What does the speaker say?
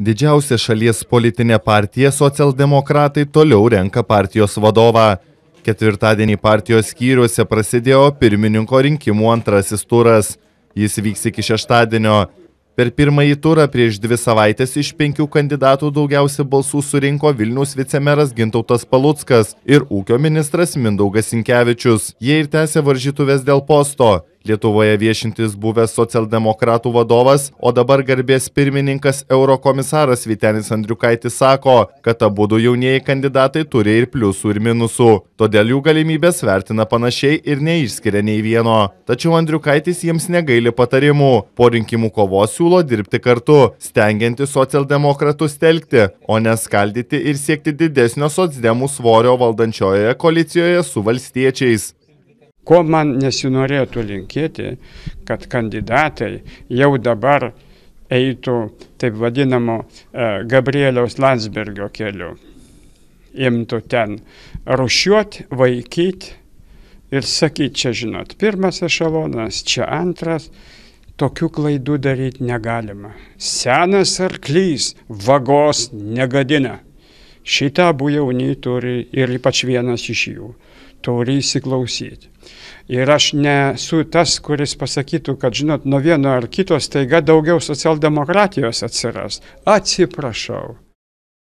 Didžiausia šalies politinė partija socialdemokratai toliau renka partijos vadovą. Ketvirtadienį partijos skyriuose prasidėjo pirmininko rinkimų antrasis turas. Jis vyks iki šeštadienio. Per pirmąjį turą prieš dvi savaitės iš penkių kandidatų daugiausia balsų surinko Vilnius vicemeras Gintautas Paluckas ir ūkio ministras Mindaugas Sinkevičius. Jie ir tęsė varžytuvės dėl posto. Lietuvoje viešintis buvęs socialdemokratų vadovas, o dabar garbės pirmininkas eurokomisaras Vitenis Andriukaitis sako, kad abu du jaunieji kandidatai turi ir pliusų, ir minusų, todėl jų galimybės vertina panašiai ir neišskiria nei vieno. Tačiau Andriukaitis jiems negaili patarimų, po rinkimų kovos siūlo dirbti kartu, stengianti socialdemokratus telkti, o neskaldyti ir siekti didesnio socdemų svorio valdančiojoje koalicijoje su valstiečiais. Ko man nesinorėtų linkėti, kad kandidatai jau dabar eitų taip vadinamo e, Gabrieliaus Landsbergio keliu. Imtų ten rušiuoti, vaikyti ir sakyti, čia žinot, pirmas ešalonas, čia antras, tokių klaidų daryti negalima. Senas arklys vagos negadina. Šitą abu jauni turi ir ypač vienas iš jų turi įsiklausyti. Ir aš nesu tas, kuris pasakytų, kad, žinot, nuo vieno ar kitos taiga daugiau socialdemokratijos atsiras. Atsiprašau.